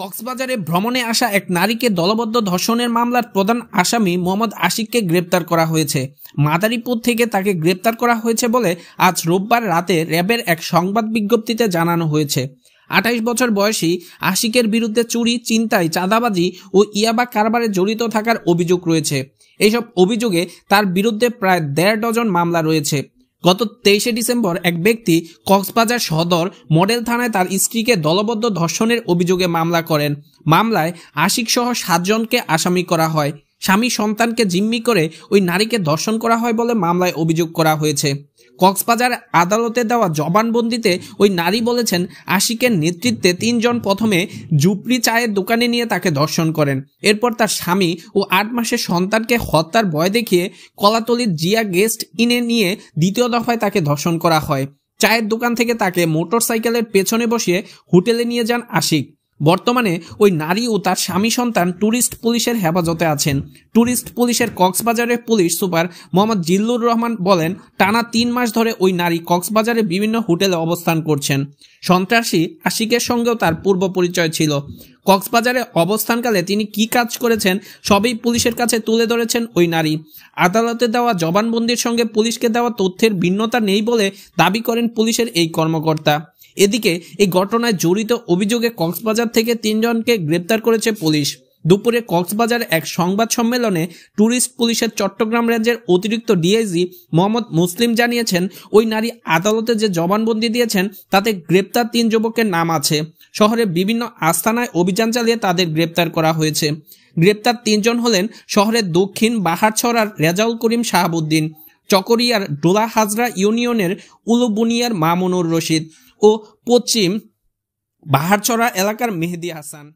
কক্সবাজারে ভ্রমণে আসা এক নারীকে দলবদ্ধ ধর্ষণের মামলার প্রধান আসামি মোহাম্মদ আশিককে গ্রেপ্তার করা হয়েছে মাদারীপুর থেকে তাকে গ্রেপ্তার করা হয়েছে বলে আজ রোববার রাতে র্যাবের এক সংবাদ বিজ্ঞপ্তিতে জানানো হয়েছে আঠাইশ বছর বয়সী আশিকের বিরুদ্ধে চুরি চিন্তায় চাঁদাবাজি ও ইয়াবা কারবারে জড়িত থাকার অভিযোগ রয়েছে এইসব অভিযোগে তার বিরুদ্ধে প্রায় দেড় ডজন মামলা রয়েছে গত তেইশে ডিসেম্বর এক ব্যক্তি কক্সবাজার সদর মডেল থানায় তার স্ত্রীকে দলবদ্ধ ধর্ষণের অভিযোগে মামলা করেন মামলায় আশিক সহ সাতজনকে আসামি করা হয় স্বামী সন্তানকে জিম্মি করে ওই নারীকে ধর্ষণ করা হয় বলে মামলায় অভিযোগ করা হয়েছে কক্সবাজার আদালতে দেওয়া জবানবন্দিতে ওই নারী বলেছেন আশিকের নেতৃত্বে তিনজন প্রথমে জুপড়ি চায়ের দোকানে নিয়ে তাকে ধর্ষণ করেন এরপর তার স্বামী ও আট মাসের সন্তানকে হত্যার ভয় দেখিয়ে কলাতলির জিয়া গেস্ট ইনে নিয়ে দ্বিতীয় দফায় তাকে ধর্ষণ করা হয় চায়ের দোকান থেকে তাকে মোটর সাইকেলের পেছনে বসিয়ে হোটেলে নিয়ে যান আশিক বর্তমানে ওই নারী ও তার স্বামী সন্তান ট্যুরিস্ট পুলিশের হেফাজতে আছেন ট্যুরিস্ট পুলিশের কক্সবাজারের পুলিশ সুপার মোহাম্মদ জিল্লুর রহমান বলেন টানা তিন মাস ধরে ওই নারী কক্সবাজারে বিভিন্ন হোটেলে অবস্থান করছেন সন্ত্রাসী আশিকের সঙ্গেও তার পূর্ব পরিচয় ছিল কক্সবাজারে অবস্থানকালে তিনি কি কাজ করেছেন সবই পুলিশের কাছে তুলে ধরেছেন ওই নারী আদালতে দেওয়া জবানবন্দির সঙ্গে পুলিশকে দেওয়া তথ্যের ভিন্নতা নেই বলে দাবি করেন পুলিশের এই কর্মকর্তা এদিকে এই ঘটনায় জড়িত অভিযোগে কক্সবাজার থেকে তিনজনকে গ্রেপ্তার করেছে পুলিশ দুপুরে কক্সবাজার এক সংবাদ সম্মেলনে ট্যুরিস্ট পুলিশের চট্টগ্রাম রেঞ্জের অতিরিক্ত ডিআইজি মোহাম্মদ মুসলিম জানিয়েছেন ওই নারী আদালতে যে জবানবন্দি দিয়েছেন তাতে গ্রেপ্তার তিন যুবকের নাম আছে শহরে বিভিন্ন আস্থানায় অভিযান চালিয়ে তাদের গ্রেপ্তার করা হয়েছে গ্রেপ্তার তিনজন হলেন শহরের দক্ষিণ বাহারছড়ার রেজাউল করিম শাহাবুদ্দিন চকরিয়ার ডোলা হাজরা ইউনিয়নের উলুবুনিয়ার মামুনুর রশিদ ও পশ্চিম বাহারচরা এলাকার মেহেদি হাসান